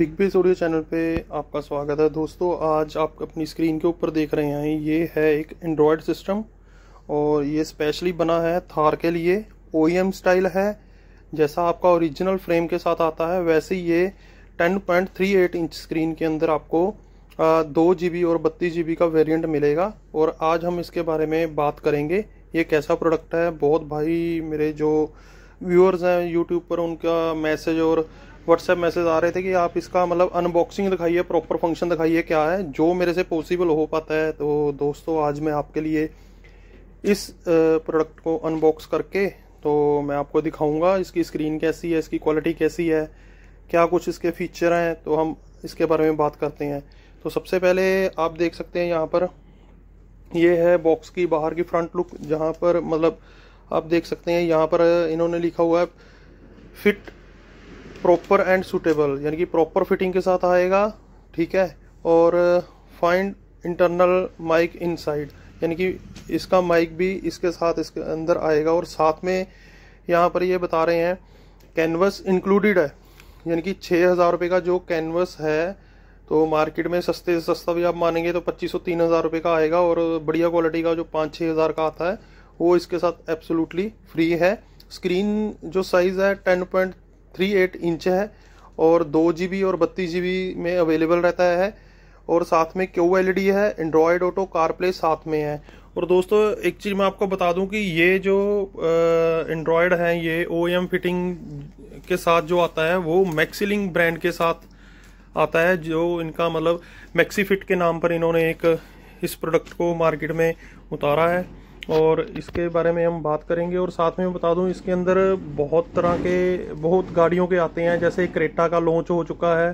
big B studio channel पे आपका स्वागत है दोस्तों आज आप अपनी स्क्रीन के ऊपर देख रहे हैं ये है एक एंड्रॉयड सिस्टम और ये स्पेशली बना है थार के लिए ओ स्टाइल e है जैसा आपका ओरिजिनल फ्रेम के साथ आता है वैसे ये 10.38 इंच स्क्रीन के अंदर आपको दो जी और बत्तीस जी का वेरिएंट मिलेगा और आज हम इसके बारे में बात करेंगे ये कैसा प्रोडक्ट है बहुत भाई मेरे जो व्यूअर्स हैं यूट्यूब पर उनका मैसेज और व्हाट्सएप मैसेज आ रहे थे कि आप इसका मतलब अनबॉक्सिंग दिखाइए प्रॉपर फंक्शन दिखाइए क्या है जो मेरे से पॉसिबल हो पाता है तो दोस्तों आज मैं आपके लिए इस प्रोडक्ट को अनबॉक्स करके तो मैं आपको दिखाऊंगा इसकी स्क्रीन कैसी है इसकी क्वालिटी कैसी है क्या कुछ इसके फीचर हैं तो हम इसके बारे में बात करते हैं तो सबसे पहले आप देख सकते हैं यहाँ पर ये है बॉक्स की बाहर की फ्रंट लुक जहाँ पर मतलब आप देख सकते हैं यहाँ पर इन्होंने लिखा हुआ है फिट प्रॉपर एंड सूटेबल यानी कि प्रॉपर फिटिंग के साथ आएगा ठीक है और फाइंड इंटरनल माइक इनसाइड यानी कि इसका माइक भी इसके साथ इसके अंदर आएगा और साथ में यहाँ पर ये बता रहे हैं कैनवस इंक्लूडेड है यानी कि छः हज़ार रुपये का जो कैनवस है तो मार्केट में सस्ते से सस्ता भी आप मानेंगे तो पच्चीस सौ तीन हज़ार रुपये का आएगा और बढ़िया क्वालिटी का जो पाँच छः हज़ार का आता है वो इसके साथ एब्सोलूटली फ्री है स्क्रीन जो साइज़ है ten point three eight inch है और दो जी बी और बत्तीस जी बी में अवेलेबल रहता है और साथ में क्यू एल डी है एंड्रॉयड ऑटो कार प्ले साथ में है और दोस्तों एक चीज़ मैं आपको बता दूं कि ये जो एंड्रॉयड है ये ओ एम फिटिंग के साथ जो आता है वो मैक्सीलिंग ब्रांड के साथ आता है जो इनका मतलब मैक्सी फिट के नाम पर इन्होंने एक इस प्रोडक्ट को मार्केट में उतारा है और इसके बारे में हम बात करेंगे और साथ में बता दूं इसके अंदर बहुत तरह के बहुत गाड़ियों के आते हैं जैसे क्रेटा का लॉन्च हो चुका है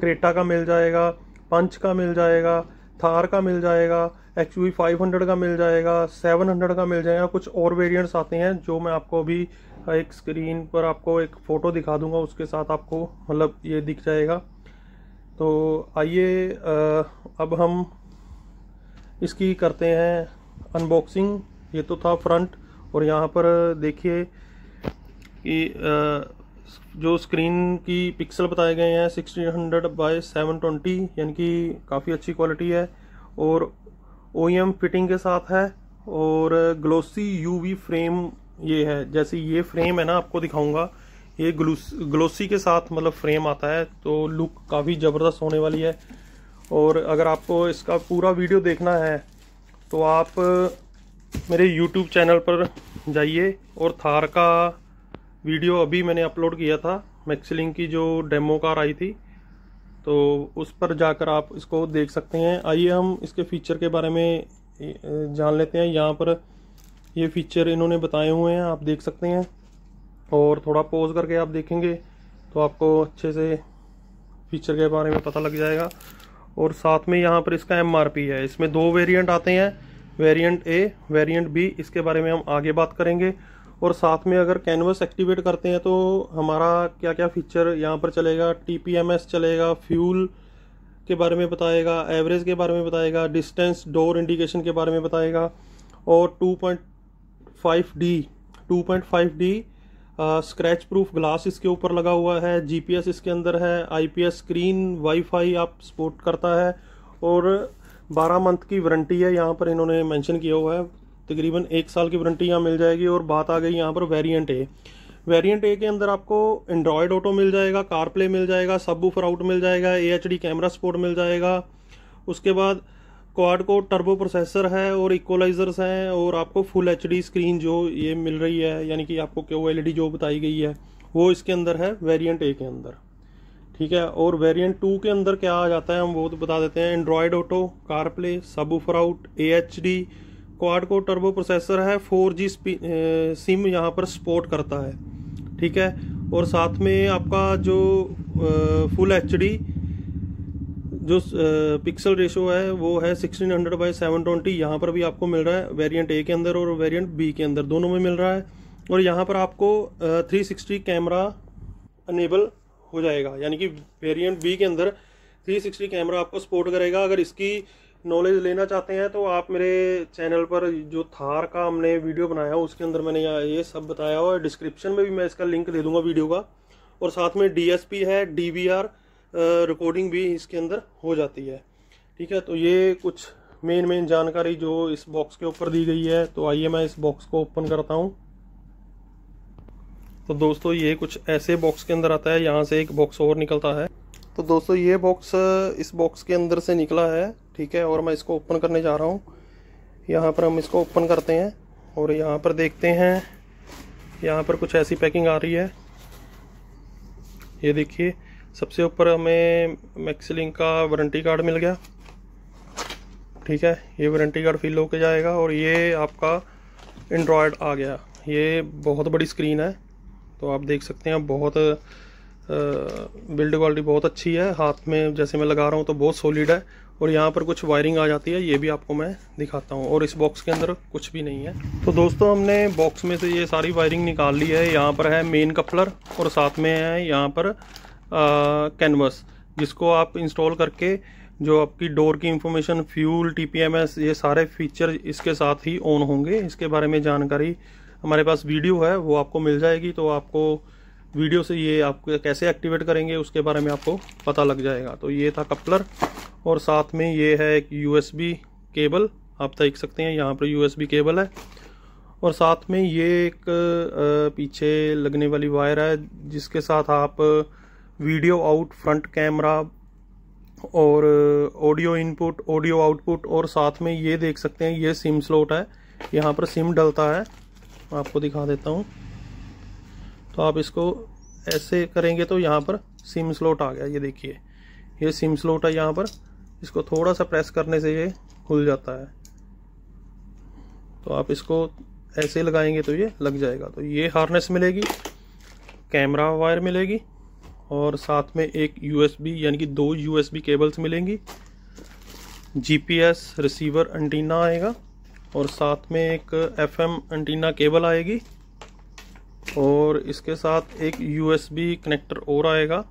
क्रेटा का मिल जाएगा पंच का मिल जाएगा थार का मिल जाएगा एक्स वी फाइव हंड्रेड का मिल जाएगा सेवन हंड्रेड का मिल जाएगा कुछ और वेरिएंट्स आते हैं जो मैं आपको अभी एक स्क्रीन पर आपको एक फ़ोटो दिखा दूंगा उसके साथ आपको मतलब ये दिख जाएगा तो आइए अब हम इसकी करते हैं अनबॉक्सिंग ये तो था फ्रंट और यहाँ पर देखिए कि जो स्क्रीन की पिक्सल बताए गए हैं 1600 हंड्रेड बाई सेवन ट्वेंटी यानी कि काफ़ी अच्छी क्वालिटी है और ओ फिटिंग e के साथ है और ग्लोसी यूवी फ्रेम ये है जैसे ये फ्रेम है ना आपको दिखाऊंगा ये ग्लोसी के साथ मतलब फ्रेम आता है तो लुक काफ़ी ज़बरदस्त होने वाली है और अगर आपको इसका पूरा वीडियो देखना है तो आप मेरे YouTube चैनल पर जाइए और थार का वीडियो अभी मैंने अपलोड किया था मैक्सलिंग की जो डेमो कार आई थी तो उस पर जाकर आप इसको देख सकते हैं आइए हम इसके फीचर के बारे में जान लेते हैं यहाँ पर ये फीचर इन्होंने बताए हुए हैं आप देख सकते हैं और थोड़ा पोज करके आप देखेंगे तो आपको अच्छे से फीचर के बारे में पता लग जाएगा और साथ में यहाँ पर इसका एम है इसमें दो वेरियंट आते हैं वेरिएंट ए वेरिएंट बी इसके बारे में हम आगे बात करेंगे और साथ में अगर कैनवस एक्टिवेट करते हैं तो हमारा क्या क्या फीचर यहाँ पर चलेगा टी चलेगा फ्यूल के बारे में बताएगा एवरेज के बारे में बताएगा डिस्टेंस डोर इंडिकेशन के बारे में बताएगा और 2.5D 2.5D scratch proof glass इसके ऊपर लगा हुआ है जीपीएस इसके अंदर है आईपीएस स्क्रीन वाईफाई आप सपोर्ट करता है और बारह मंथ की वारंटी है यहाँ पर इन्होंने मेंशन किया हुआ है तकरीबन एक साल की वारंटी यहाँ मिल जाएगी और बात आ गई यहाँ पर वेरिएंट ए वेरिएंट ए के अंदर आपको एंड्रॉयड ऑटो मिल जाएगा कार प्ले मिल जाएगा सब बूफर आउट मिल जाएगा ए कैमरा सपोर्ट मिल जाएगा उसके बाद क्वाड को टर्बो प्रोसेसर है और इक्वलाइजर्स हैं और आपको फुल एच स्क्रीन जो ये मिल रही है यानी कि आपको क्यों एल e जो बताई गई है वो इसके अंदर है वेरियंट ए के अंदर ठीक है और वेरिएंट टू के अंदर क्या आ जाता है हम वो तो बता देते हैं Android auto CarPlay subwoofer out A H D quad core turbo processor है फोर जी सिम यहाँ पर सपोर्ट करता है ठीक है और साथ में आपका जो फुल एच डी जो पिक्सल रेशो है वो है 1600 हंड्रेड बाई सेवन ट्वेंटी यहाँ पर भी आपको मिल रहा है वेरिएंट ए के अंदर और वेरिएंट बी के अंदर दोनों में मिल रहा है और यहाँ पर आपको थ्री सिक्सटी कैमरा अनेबल हो जाएगा यानी कि वेरिएंट बी के अंदर 360 कैमरा आपको सपोर्ट करेगा अगर इसकी नॉलेज लेना चाहते हैं तो आप मेरे चैनल पर जो थार का हमने वीडियो बनाया उसके अंदर मैंने ये सब बताया और डिस्क्रिप्शन में भी मैं इसका लिंक दे दूंगा वीडियो का और साथ में डी है डी रिकॉर्डिंग भी इसके अंदर हो जाती है ठीक है तो ये कुछ मेन मेन जानकारी जो इस बॉक्स के ऊपर दी गई है तो आइए मैं इस बॉक्स को ओपन करता हूँ तो दोस्तों ये कुछ ऐसे बॉक्स के अंदर आता है यहाँ से एक बॉक्स और निकलता है तो दोस्तों ये बॉक्स इस बॉक्स के अंदर से निकला है ठीक है और मैं इसको ओपन करने जा रहा हूँ यहाँ पर हम इसको ओपन करते हैं और यहाँ पर देखते हैं यहाँ पर कुछ ऐसी पैकिंग आ रही है ये देखिए सबसे ऊपर हमें मैक्सलिंग का वारंटी कार्ड मिल गया ठीक है ये वारंटी कार्ड फिल होके जाएगा और ये आपका एंड्रॉयड आ गया ये बहुत बड़ी स्क्रीन है तो आप देख सकते हैं बहुत बिल्ड क्वालिटी बहुत अच्छी है हाथ में जैसे मैं लगा रहा हूँ तो बहुत सॉलिड है और यहाँ पर कुछ वायरिंग आ जाती है ये भी आपको मैं दिखाता हूँ और इस बॉक्स के अंदर कुछ भी नहीं है तो दोस्तों हमने बॉक्स में से ये सारी वायरिंग निकाल ली है यहाँ पर है मेन कपलर और साथ में है यहाँ पर कैनवस जिसको आप इंस्टॉल करके जो आपकी डोर की इंफॉर्मेशन फ्यूल टी ये सारे फीचर इसके साथ ही ऑन होंगे इसके बारे में जानकारी हमारे पास वीडियो है वो आपको मिल जाएगी तो आपको वीडियो से ये आप कैसे एक्टिवेट करेंगे उसके बारे में आपको पता लग जाएगा तो ये था कपलर और साथ में ये है एक यू केबल आप देख सकते हैं यहाँ पर यू केबल है और साथ में ये एक पीछे लगने वाली वायर है जिसके साथ आप वीडियो आउट फ्रंट कैमरा और ऑडियो इनपुट ऑडियो आउटपुट और साथ में ये देख सकते हैं ये सिम स्लॉट है यहाँ पर सिम डलता है आपको दिखा देता हूँ तो आप इसको ऐसे करेंगे तो यहाँ पर सिम स्लोट आ गया ये देखिए ये सिम स्लोट है यहाँ पर इसको थोड़ा सा प्रेस करने से ये खुल जाता है तो आप इसको ऐसे लगाएंगे तो ये लग जाएगा तो ये हार्नेस मिलेगी कैमरा वायर मिलेगी और साथ में एक यूएसबी यानी कि दो यूएसबी केबल्स मिलेंगी जीपीएस रिसीवर एंटीना आएगा और साथ में एक एफएम एंटीना केबल आएगी और इसके साथ एक यूएसबी कनेक्टर और आएगा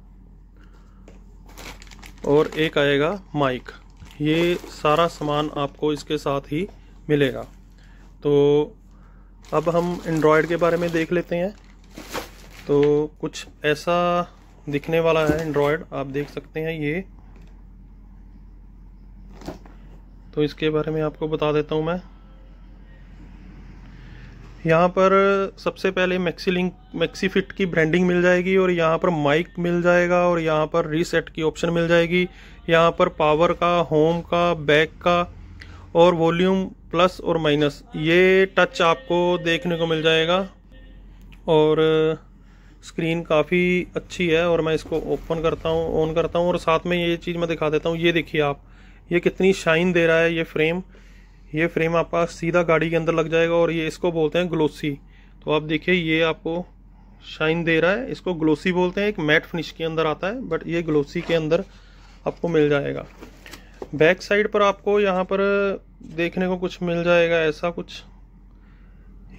और एक आएगा माइक ये सारा सामान आपको इसके साथ ही मिलेगा तो अब हम एंड्रॉयड के बारे में देख लेते हैं तो कुछ ऐसा दिखने वाला है एंड्रॉयड आप देख सकते हैं ये तो इसके बारे में आपको बता देता हूँ मैं यहाँ पर सबसे पहले मैक्सी लिंक मैक्सी फिट की ब्रांडिंग मिल जाएगी और यहाँ पर माइक मिल जाएगा और यहाँ पर रीसेट की ऑप्शन मिल जाएगी यहाँ पर पावर का होम का बैक का और वॉल्यूम प्लस और माइनस ये टच आपको देखने को मिल जाएगा और स्क्रीन काफ़ी अच्छी है और मैं इसको ओपन करता हूँ ऑन करता हूँ और साथ में ये चीज़ मैं दिखा देता हूँ ये देखिए आप ये कितनी शाइन दे रहा है ये फ्रेम ये फ्रेम आपका सीधा गाड़ी के अंदर लग जाएगा और ये इसको बोलते हैं ग्लोसी तो आप देखिए ये आपको शाइन दे रहा है इसको ग्लोसी बोलते हैं एक मैट फिनिश के अंदर आता है बट ये ग्लोसी के अंदर आपको मिल जाएगा बैक साइड पर आपको यहाँ पर देखने को कुछ मिल जाएगा ऐसा कुछ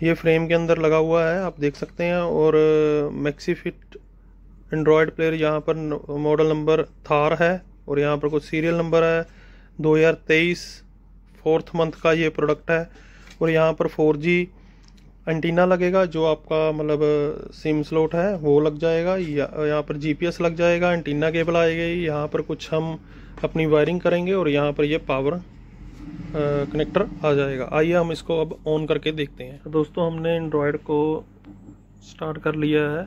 ये फ्रेम के अंदर लगा हुआ है आप देख सकते हैं और मैक्सीफिट एंड्रॉयड प्लेयर यहाँ पर मॉडल नंबर थार है और यहाँ पर कुछ सीरियल नंबर है दो हज़ार तेईस फोर्थ मंथ का ये प्रोडक्ट है और यहाँ पर फोर जी एंटीना लगेगा जो आपका मतलब सिम स्लॉट है वो लग जाएगा या यहाँ पर जीपीएस लग जाएगा एंटीना केबल आएगी यहाँ पर कुछ हम अपनी वायरिंग करेंगे और यहाँ पर ये पावर कनेक्टर आ जाएगा आइए हम इसको अब ऑन करके देखते हैं दोस्तों हमने एंड्रॉयड को स्टार्ट कर लिया है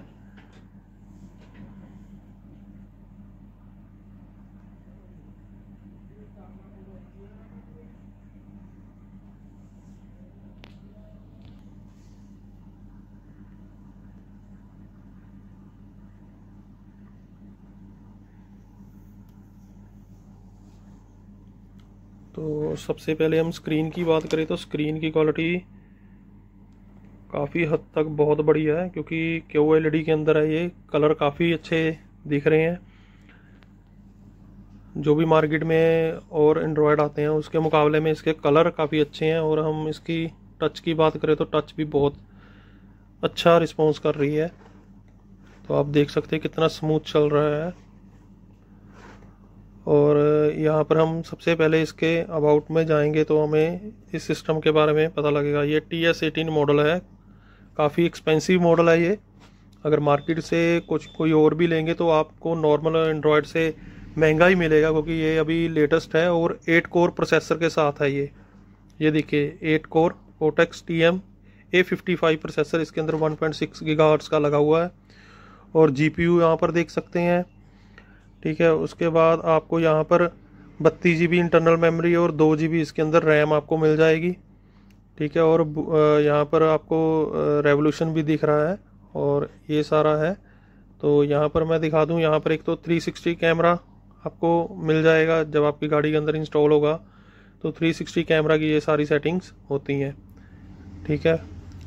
तो सबसे पहले हम स्क्रीन की बात करें तो स्क्रीन की क्वालिटी काफ़ी हद तक बहुत बढ़िया है क्योंकि क्यू एल के अंदर है ये कलर काफ़ी अच्छे दिख रहे हैं जो भी मार्केट में और एंड्रॉयड आते हैं उसके मुकाबले में इसके कलर काफ़ी अच्छे हैं और हम इसकी टच की बात करें तो टच भी बहुत अच्छा रिस्पॉन्स कर रही है तो आप देख सकते हैं कितना स्मूथ चल रहा है और यहाँ पर हम सबसे पहले इसके अबाउट में जाएंगे तो हमें इस सिस्टम के बारे में पता लगेगा ये टी एस एटीन मॉडल है काफ़ी एक्सपेंसिव मॉडल है ये अगर मार्केट से कुछ कोई और भी लेंगे तो आपको नॉर्मल एंड्रॉयड से महंगा ही मिलेगा क्योंकि ये अभी लेटेस्ट है और एट कोर प्रोसेसर के साथ है ये ये देखिए एट कोर ओटेक्स T M A fifty five processor इसके अंदर वन पॉइंट सिक्स का लगा हुआ है और जी पी यू यहाँ पर देख सकते हैं ठीक है उसके बाद आपको यहाँ पर बत्तीस जी इंटरनल मेमोरी और दो जी इसके अंदर रैम आपको मिल जाएगी ठीक है और यहाँ पर आपको रेवोल्यूशन भी दिख रहा है और ये सारा है तो यहाँ पर मैं दिखा दूँ यहाँ पर एक तो 360 कैमरा आपको मिल जाएगा जब आपकी गाड़ी के अंदर इंस्टॉल होगा तो 360 कैमरा की ये सारी सेटिंग्स होती हैं ठीक है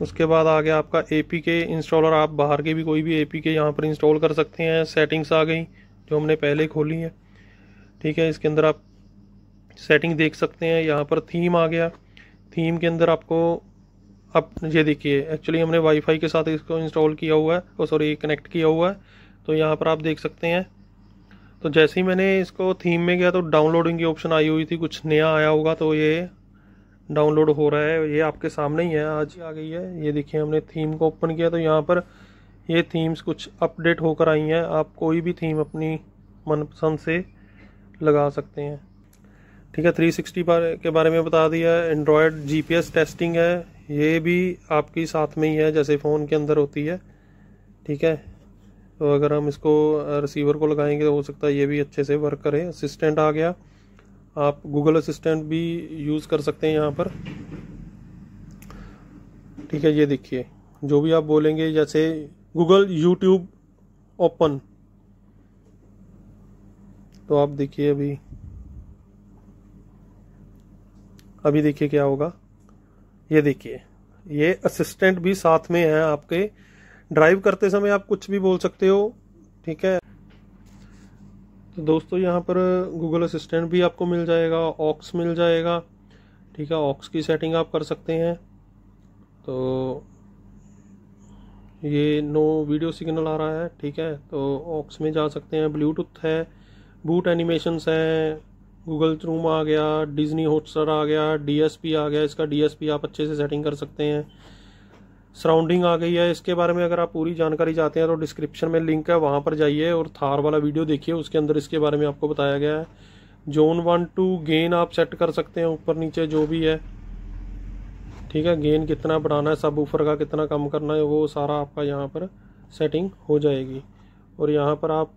उसके बाद आ गया आपका ए इंस्टॉलर आप बाहर के भी कोई भी ए पी के यहाँ पर इंस्टॉल कर सकते हैं सेटिंग्स आ गई जो हमने पहले खोली है ठीक है इसके अंदर आप सेटिंग देख सकते हैं यहाँ पर थीम आ गया थीम के अंदर आपको आप ये देखिए एक्चुअली हमने वाईफाई के साथ इसको इंस्टॉल किया हुआ है और सॉरी कनेक्ट किया हुआ है तो यहाँ पर आप देख सकते हैं तो जैसे ही मैंने इसको थीम में गया तो डाउनलोडिंग की ऑप्शन आई हुई थी कुछ नया आया होगा तो ये डाउनलोड हो रहा है ये आपके सामने ही है आज ही आ गई है ये देखिए हमने थीम को ओपन किया तो यहाँ पर ये थीम्स कुछ अपडेट होकर आई हैं आप कोई भी थीम अपनी मनपसंद से लगा सकते हैं ठीक है 360 बार के बारे में बता दिया जी एंड्रॉयड जीपीएस टेस्टिंग है ये भी आपकी साथ में ही है जैसे फ़ोन के अंदर होती है ठीक है तो अगर हम इसको रिसीवर को लगाएंगे तो हो सकता है ये भी अच्छे से वर्क करे असिस्टेंट आ गया आप गूगल असिस्टेंट भी यूज़ कर सकते हैं यहाँ पर ठीक है ये देखिए जो भी आप बोलेंगे जैसे गूगल यूट्यूब ओपन तो आप देखिए अभी अभी देखिए क्या होगा ये देखिए ये असिस्टेंट भी साथ में है आपके ड्राइव करते समय आप कुछ भी बोल सकते हो ठीक है तो दोस्तों यहाँ पर गूगल असिस्टेंट भी आपको मिल जाएगा ऑक्स मिल जाएगा ठीक है ऑक्स की सेटिंग आप कर सकते हैं तो ये नो वीडियो सिग्नल आ रहा है ठीक है तो ऑक्स में जा सकते हैं ब्लूटूथ है बूट एनिमेशंस हैं गूगल थ्रूम आ गया डिजनी हॉटस्टार आ गया डीएसपी आ गया इसका डीएसपी आप अच्छे से सेटिंग कर सकते हैं सराउंडिंग आ गई है इसके बारे में अगर आप पूरी जानकारी चाहते हैं तो डिस्क्रिप्शन में लिंक है वहाँ पर जाइए और थार वाला वीडियो देखिए उसके अंदर इसके बारे में आपको बताया गया है जोन वन टू गेन आप सेट कर सकते हैं ऊपर नीचे जो भी है ठीक है गेन कितना बढ़ाना है सब ऊपर का कितना कम करना है वो सारा आपका यहाँ पर सेटिंग हो जाएगी और यहाँ पर आप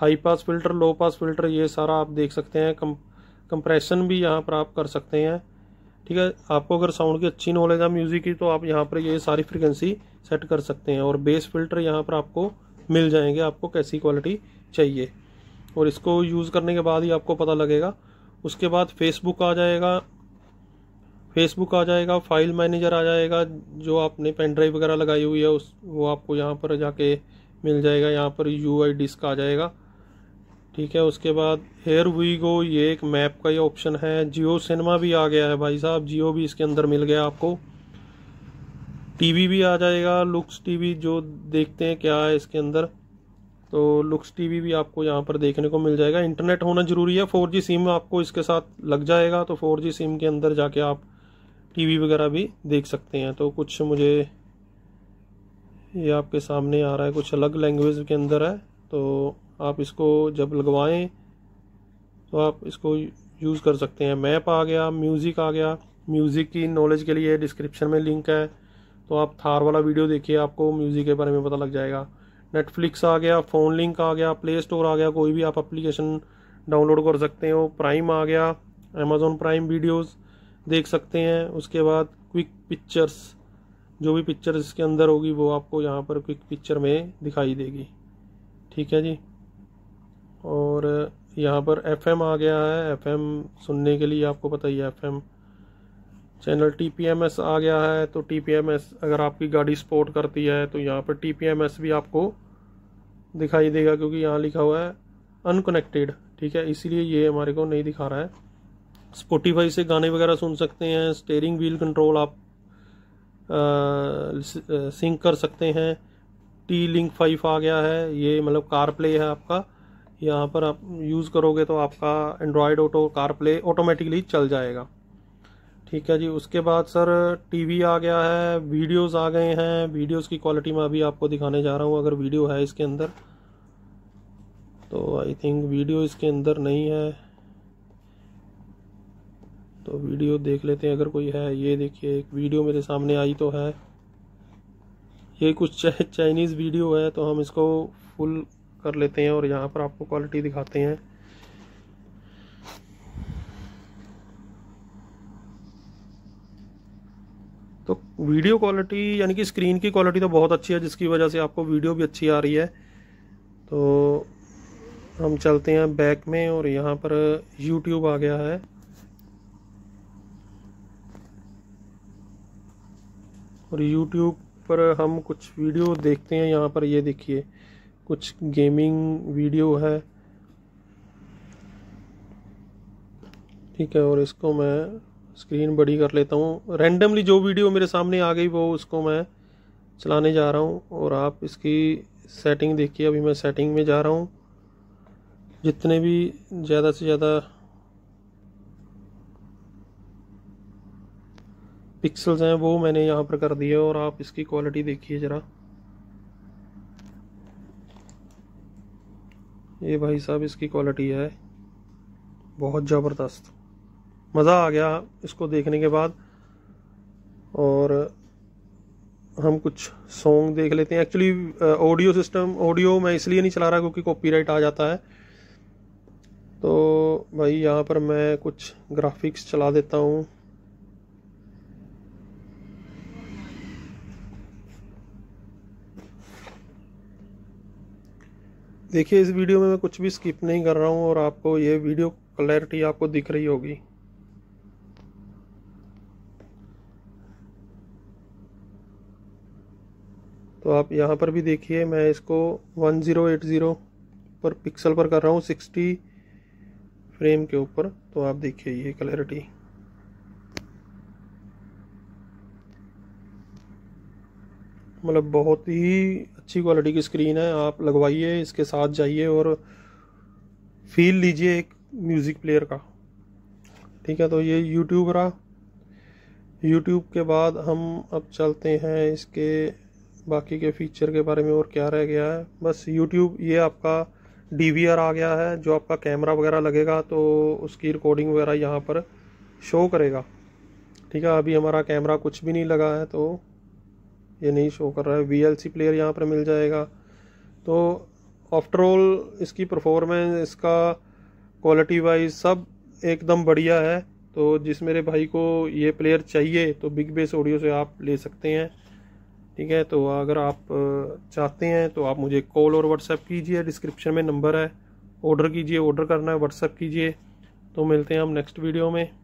high pass filter low pass filter ये सारा आप देख सकते हैं कम कंप्रेशन भी यहाँ पर आप कर सकते हैं ठीक है आपको अगर साउंड की अच्छी नॉलेज है म्यूज़िक की तो आप यहाँ पर ये सारी फ्रिक्वेंसी सेट कर सकते हैं और बेस फिल्टर यहाँ पर आपको मिल जाएंगे आपको कैसी क्वालिटी चाहिए और इसको यूज़ करने के बाद ही आपको पता लगेगा उसके बाद फेसबुक आ जाएगा फेसबुक आ जाएगा फाइल मैनेजर आ जाएगा जो आपने पेन ड्राइव वगैरह लगाई हुई है उस वो आपको यहाँ पर जाके मिल जाएगा यहाँ पर यू आई डिस्क आ जाएगा ठीक है उसके बाद हेयर वी गो ये एक मैप का ही ऑप्शन है जियो सिनेमा भी आ गया है भाई साहब जियो भी इसके अंदर मिल गया आपको टीवी भी आ जाएगा लुक्स टीवी जो देखते हैं क्या है इसके अंदर तो लुक्स टीवी भी आपको यहाँ पर देखने को मिल जाएगा इंटरनेट होना ज़रूरी है फोर सिम आपको इसके साथ लग जाएगा तो फोर सिम के अंदर जाके आप टीवी वगैरह भी देख सकते हैं तो कुछ मुझे ये आपके सामने आ रहा है कुछ अलग लैंग्वेज के अंदर है तो आप इसको जब लगवाएं तो आप इसको यूज़ कर सकते हैं मैप आ गया म्यूज़िक आ गया म्यूज़िक की नॉलेज के लिए डिस्क्रिप्शन में लिंक है तो आप थार वाला वीडियो देखिए आपको म्यूज़िक के बारे में पता लग जाएगा नेटफ्लिक्स आ गया फ़ोन लिंक आ गया प्ले स्टोर आ गया कोई भी आप अप्लीकेशन डाउनलोड कर सकते हो प्राइम आ गया अमेज़ोन प्राइम वीडियोज़ देख सकते हैं उसके बाद क्विक पिक्चर्स जो भी पिक्चर इसके अंदर होगी वो आपको यहाँ पर क्विक पिक्चर में दिखाई देगी ठीक है जी और यहाँ पर एफएम आ गया है एफएम सुनने के लिए आपको पता ही है एफएम चैनल टीपीएमएस आ गया है तो टीपीएमएस अगर आपकी गाड़ी सपोर्ट करती है तो यहाँ पर टीपीएमएस भी आपको दिखाई देगा क्योंकि यहाँ लिखा हुआ है अनकनेक्टेड ठीक है इसीलिए ये हमारे को नहीं दिखा रहा है स्पोटीफाई से गाने वगैरह सुन सकते हैं स्टेयरिंग व्हील कंट्रोल आप सिंक कर सकते हैं टी लिंक फाइव आ गया है ये मतलब कार प्ले है आपका यहाँ पर आप यूज़ करोगे तो आपका Android auto CarPlay automatically चल जाएगा ठीक है जी उसके बाद सर टीवी आ गया है वीडियोस आ गए हैं वीडियोस की क्वालिटी मैं अभी आपको दिखाने जा रहा हूँ अगर वीडियो है इसके अंदर तो आई थिंक वीडियो इसके अंदर नहीं है तो वीडियो देख लेते हैं अगर कोई है ये देखिए एक वीडियो मेरे सामने आई तो है ये कुछ चाइनीज़ वीडियो है तो हम इसको फुल कर लेते हैं और यहाँ पर आपको क्वालिटी दिखाते हैं तो वीडियो क्वालिटी यानी कि स्क्रीन की क्वालिटी तो बहुत अच्छी है जिसकी वजह से आपको वीडियो भी अच्छी आ रही है तो हम चलते हैं बैक में और यहाँ पर यूट्यूब आ गया है और यूट्यूब पर हम कुछ वीडियो देखते हैं यहाँ पर ये देखिए कुछ गेमिंग वीडियो है ठीक है और इसको मैं स्क्रीन बड़ी कर लेता हूँ रैंडमली जो वीडियो मेरे सामने आ गई वो उसको मैं चलाने जा रहा हूँ और आप इसकी सेटिंग देखिए अभी मैं सेटिंग में जा रहा हूँ जितने भी ज़्यादा से ज़्यादा पिक्सल्स हैं वो मैंने यहाँ पर कर दिए और आप इसकी क्वालिटी देखिए ज़रा ये भाई साहब इसकी क्वालिटी है बहुत ज़बरदस्त मज़ा आ गया इसको देखने के बाद और हम कुछ सॉन्ग देख लेते हैं एक्चुअली ऑडियो सिस्टम ऑडियो मैं इसलिए नहीं चला रहा क्योंकि कॉपीराइट आ जाता है तो भाई यहाँ पर मैं कुछ ग्राफिक्स चला देता हूँ देखिए इस वीडियो में मैं कुछ भी स्किप नहीं कर रहा हूँ और आपको ये वीडियो क्लैरिटी आपको दिख रही होगी तो आप यहाँ पर भी देखिए मैं इसको 1080 पर पिक्सल पर कर रहा हूँ 60 फ्रेम के ऊपर तो आप देखिए ये क्लैरिटी मतलब बहुत ही अच्छी क्वालिटी की स्क्रीन है आप लगवाइए इसके साथ जाइए और फील लीजिए एक म्यूज़िक प्लेयर का ठीक है तो ये यूट्यूब रहा यूट्यूब के बाद हम अब चलते हैं इसके बाकी के फीचर के बारे में और क्या रह गया है बस यूट्यूब ये आपका डी आ गया है जो आपका कैमरा वगैरह लगेगा तो उसकी रिकॉर्डिंग वगैरह यहाँ पर शो करेगा ठीक है अभी हमारा कैमरा कुछ भी नहीं लगा है तो ये नहीं शो कर रहा है वी प्लेयर यहाँ पर मिल जाएगा तो ऑल इसकी परफॉर्मेंस इसका क्वालिटी वाइज सब एकदम बढ़िया है तो जिस मेरे भाई को ये प्लेयर चाहिए तो बिग बेस ऑडियो से आप ले सकते हैं ठीक है तो अगर आप चाहते हैं तो आप मुझे कॉल और व्हाट्सएप कीजिए डिस्क्रिप्शन में नंबर है ऑर्डर कीजिए ऑर्डर करना है व्हाट्सएप कीजिए तो मिलते हैं हम नेक्स्ट वीडियो में